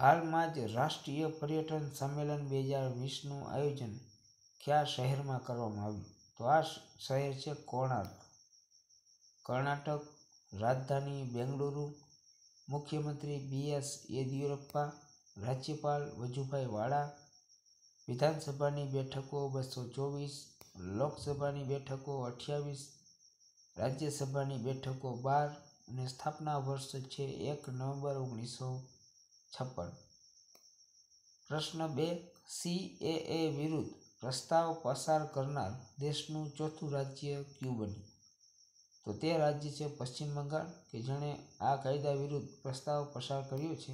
હાલમાં જ રાષ્ટ્રીય પર્યટન સંમેલન બે હજાર વીસનું આયોજન કયા શહેરમાં કરવામાં આવ્યું તો આ શહેર છે કોણાર્ક કર્ણાટક રાજધાની બેંગલુરુ મુખ્યમંત્રી બી એસ યેદિયુરપ્પા રાજ્યપાલ વજુભાઈ વાળા વિધાનસભાની બેઠકો બસો ચોવીસ લોકસભાની બેઠકો અઠ્યાવીસ રાજ્યસભાની બેઠકો બાર અને સ્થાપના વર્ષ છે એક નવેમ્બર ઓગણીસો છપ્પન પ્રશ્ન બે સીએએ વિરુદ્ધ પ્રસ્તાવ પસાર કરનાર દેશનું ચોથું રાજ્ય ક્યુ બન્યું તો તે રાજ્ય છે પશ્ચિમ બંગાળ કે જેણે આ કાયદા વિરુદ્ધ પ્રસ્તાવ પસાર કર્યો છે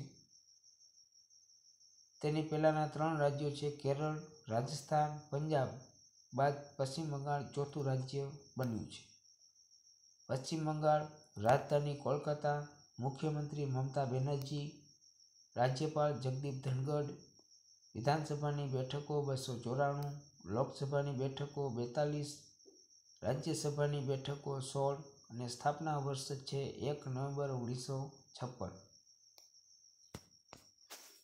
તેની પહેલાંના ત્રણ રાજ્યો છે કેરળ રાજસ્થાન પંજાબ બાદ પશ્ચિમ બંગાળ ચોથું રાજ્ય બન્યું છે પશ્ચિમ બંગાળ રાજધાની કોલકાતા મુખ્યમંત્રી મમતા બેનર્જી રાજ્યપાલ જગદીપ ધનગઢ વિધાનસભાની બેઠકો બસો ચોરાણું લોકસભાની બેઠકો બેતાલીસ રાજ્યસભાની બેઠકો સોળ અને સ્થાપના વર્ષ છે એક નવેમ્બર ઓગણીસો છપ્પન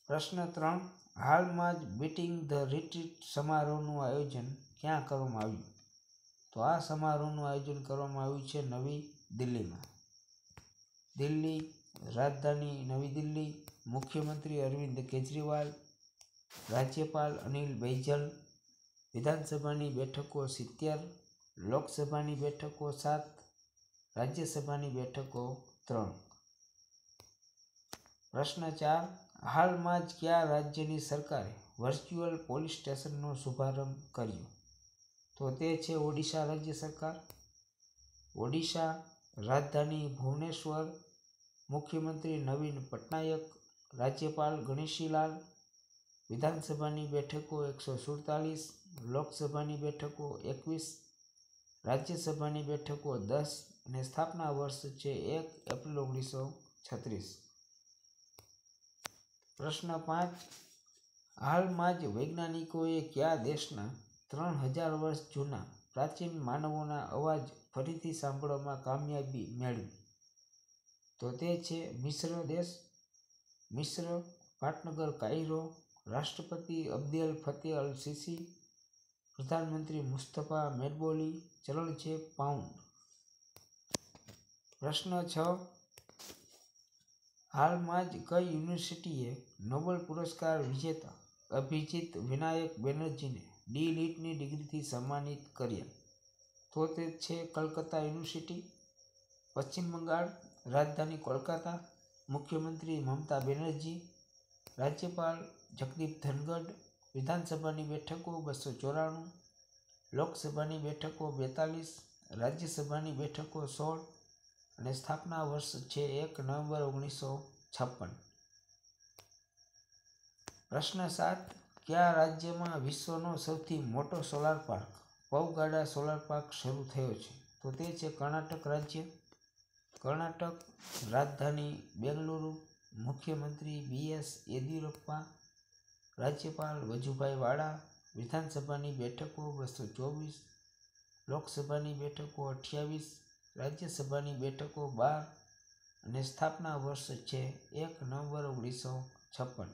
પ્રશ્ન ત્રણ હાલમાં જ બીટિંગ ધ રિટ્રીટ સમારોહનું આયોજન ક્યાં કરવામાં આવ્યું તો આ સમારોહનું આયોજન કરવામાં આવ્યું છે નવી દિલ્હીમાં દિલ્હી રાજધાની નવી દિલ્હી મુખ્યમંત્રી અરવિંદ કેજરીવાલ રાજ્યપાલ અનિલ બૈજલ વિધાનસભાની બેઠકો સિત્તેર લોકસભાની બેઠકો સાત રાજ્યસભાની બેઠકો ત્રણ પ્રશ્ન ચાર હાલમાં જ કયા રાજ્યની સરકારે વર્ચ્યુઅલ પોલીસ સ્ટેશનનો શુભારંભ કર્યો તો તે છે ઓડિશા રાજ્ય સરકાર ઓડિશા રાજધાની ભુવનેશ્વર મુખ્યમંત્રી નવીન પટનાયક રાજ્યપાલ ગણેશીલાલ વિધાનસભાની બેઠકો એકસો સુડતાલીસ લોકસભાની બેઠકો એકવીસ રાજ્યસભાની બેઠકો દસ અને સ્થાપના વર્ષ છે એક એપ્રિલ ઓગણીસો છત્રીસ પ્રશ્ન પાંચ હાલમાં જ વૈજ્ઞાનિકોએ કયા દેશના ત્રણ હજાર વર્ષ જૂના પ્રાચીન માનવોના અવાજ ફરીથી સાંભળવામાં કામયાબી મેળવી તો તે છે મિશ્ર દેશ મિશ્ર પાટનગર કાયરો રાષ્ટ્રપતિ અબ્દેલ ફતેહ અલ સિસી પ્રધાનમંત્રી મુસ્તફા મેડબોલી ચલણ છે પાઉન્ડ પ્રશ્ન છ હાલમાં જ કઈ યુનિવર્સિટીએ નોબેલ પુરસ્કાર વિજેતા અભિજીત વિનાયક બેનર્જીને ડી લીટની ડિગ્રીથી સન્માનિત કર્યા તો તે છે કલકત્તા યુનિવર્સિટી પશ્ચિમ બંગાળ રાજધાની કોલકાતા મુખ્યમંત્રી મમતા બેનર્જી રાજ્યપાલ જગદીપ ધનગઢ વિધાનસભાની બેઠકો બસો ચોરાણું લોકસભાની બેઠકો બેતાલીસ રાજ્યસભાની બેઠકો સોળ અને સ્થાપના વર્ષ છે એક નવેમ્બર ઓગણીસો છપ્પન પ્રશ્ન સાત કયા રાજ્યમાં વિશ્વનો સૌથી મોટો solar park Pavagada solar park શરૂ થયો છે તો તે છે કર્ણાટક રાજ્ય કર્ણાટક રાજધાની બેંગલુરુ મુખ્યમંત્રી બી એસ યેદિયુરપ્પા રાજ્યપાલ વજુભાઈ વાળા વિધાનસભાની બેઠકો બસો ચોવીસ લોકસભાની બેઠકો અઠ્યાવીસ રાજ્યસભાની બેઠકો બાર અને સ્થાપના વર્ષ છે એક નવેમ્બર ઓગણીસો છપ્પન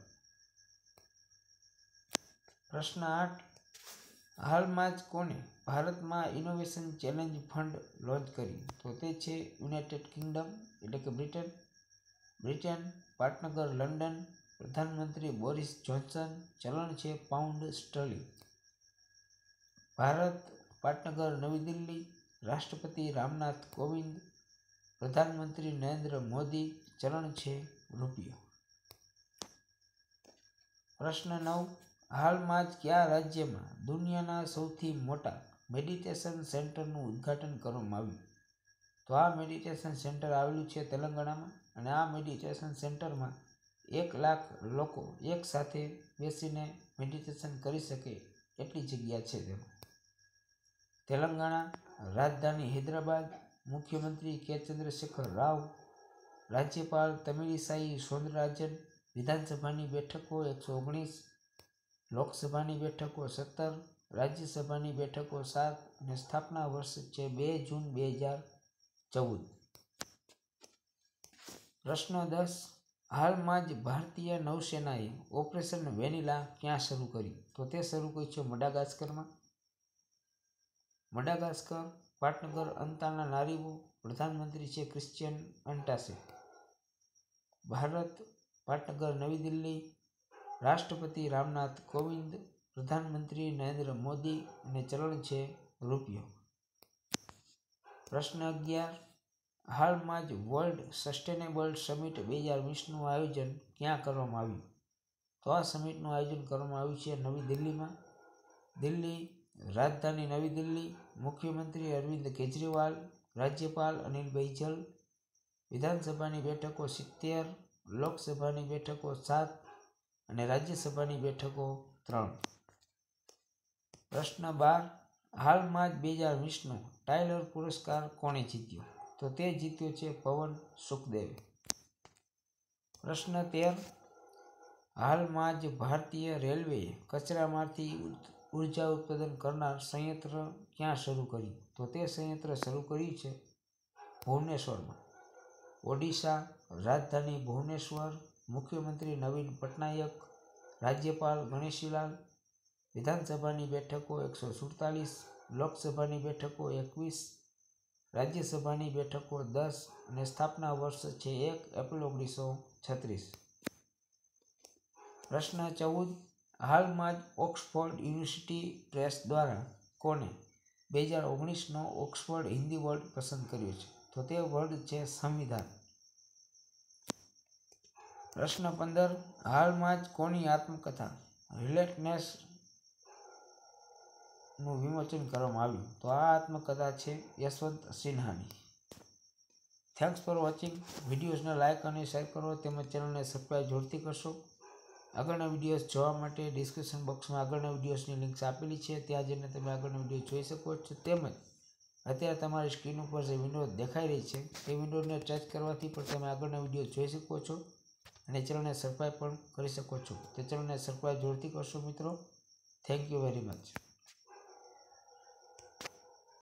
પ્રશ્ન આઠ હાલમાં જ કોને ભારતમાં ઇનોવેશન ચેલેન્જ ફંડ લોન્ચ કર્યું તો તે છે યુનાઇટેડ કિંગડમ એટલે કે બ્રિટન બ્રિટન પાટનગર લંડન પ્રધાનમંત્રી બોરિસ જોન્સન ચલણ છે પાઉન્ડ સ્ટર્લિંગ ભારત પાટનગર નવી દિલ્હી રાષ્ટ્રપતિ રામનાથ કોવિંદ પ્રધાનમંત્રી નરેન્દ્ર મોદી ચલણ છે રૂપિયો પ્રશ્ન નવ હાલમાં જ કયા રાજ્યમાં દુનિયાના સૌથી મોટા મેડિટેશન સેન્ટરનું ઉદ્ઘાટન કરવામાં આવ્યું તો આ મેડિટેશન સેન્ટર આવેલું છે તેલંગાણામાં અને આ મેડિટેશન સેન્ટરમાં એક લાખ લોકો એક સાથે બેસીને મેડિટેશન કરી શકે એટલી જગ્યા છે તેમાં તેલંગાણા રાજધાની હૈદરાબાદ મુખ્યમંત્રી કે ચંદ્રશેખર રાવ રાજ્યપાલ તમિલિસાઈ સૌંદરરાજન વિધાનસભાની બેઠકો એકસો ઓગણીસ લોકસભાની બેઠકો સત્તર રાજ્યસભાની બેઠકો સાત અને સ્થાપના વર્ષ છે બે જૂન બે હજાર ચૌદ પ્રશ્ન દસ હાલમાં જ ભારતીય નૌસેનાએ ઓપરેશન વેનિલા ક્યાં શરૂ કરી તો તે શરૂ કર્યું છે મડાગાસ્કરમાં મડાગાસ્કર પાટનગર અંતાના નારીઓ પ્રધાનમંત્રી છે ક્રિશ્ચિયન અંટાસે ભારત પાટનગર નવી દિલ્હી રાષ્ટ્રપતિ રામનાથ કોવિંદ પ્રધાનમંત્રી નરેન્દ્ર મોદી અને ચલણ છે રૂપિયો પ્રશ્ન અગિયાર હાલમાં જ વર્લ્ડ સસ્ટેનેબલ સમિટ બે હજાર વીસનું આયોજન ક્યાં કરવામાં આવ્યું તો આ સમિટનું આયોજન કરવામાં આવ્યું છે નવી દિલ્હીમાં દિલ્હી રાજધાની નવી દિલ્હી મુખ્યમંત્રી અરવિંદ કેજરીવાલ રાજ્યપાલ અનિલ બૈજલ વિધાનસભાની બેઠકો સિત્તેર લોકસભાની બેઠકો સાત અને રાજ્યસભાની બેઠકો ત્રણ પ્રશ્ન બાર હાલમાં જ બે હજાર વીસનો ટાઇલર પુરસ્કાર કોણે જીત્યો તો તે જીત્યો છે પવન સુખદેવે પ્રશ્ન તેર હાલમાં જ ભારતીય રેલવેએ કચરામાંથી ઉર્જા ઉત્પાદન કરનાર સંયંત્ર ક્યાં શરૂ કર્યું તો તે સંયંત્ર શરૂ કર્યું છે ભુવનેશ્વરમાં ઓડિશા રાજધાની ભુવનેશ્વર મુખ્યમંત્રી નવીન પટનાયક રાજ્યપાલ ગણેશીલાલ વિધાનસભાની બેઠકો એકસો સુડતાલીસ લોકસભાની બેઠકો એકવીસ રાજ્યસભાની બેઠકો દસ અને સ્થાપના વર્ષ છે એક એપ્રિલ ઓગણીસો છત્રીસ પ્રશ્ન ચૌદ હાલમાં જ ઓક્સફોર્ડ યુનિવર્સિટી પ્રેસ દ્વારા કોને બે હજાર ઓગણીસનો ઓક્સફોર્ડ હિન્દી વર્ડ પસંદ કર્યો છે તો તે વર્ડ છે સંવિધાન પ્રશ્ન પંદર હાલમાં જ કોની આત્મકથા રિલેટનેસ નું વિમોચન કરવામાં આવ્યું તો આ આત્મકથા છે યશવંત સિન્હાની થેન્ક્સ ફોર વોચિંગ વિડીયોઝને લાઇક અને શેર કરો તેમજ ચેનલને સબસ્ક્રાઈબ જોડતી કરશો આગળના વિડીયોઝ જોવા માટે ડિસ્ક્રિપ્શન બોક્સમાં આગળના વિડીયોઝની લિંક્સ આપેલી છે ત્યાં જઈને તમે આગળના વિડીયો જોઈ શકો છો તેમજ અત્યારે તમારી સ્ક્રીન ઉપર જે વિન્ડો દેખાઈ રહી છે તે વિન્ડોને ટચ કરવાથી પણ તમે આગળના વિડીયો જોઈ શકો છો નેચરલને સબસ્ક્રાઈબ પણ કરી શકો છો તો ચેનલને જોરથી કરશો મિત્રો થેન્ક યુ વેરી મચ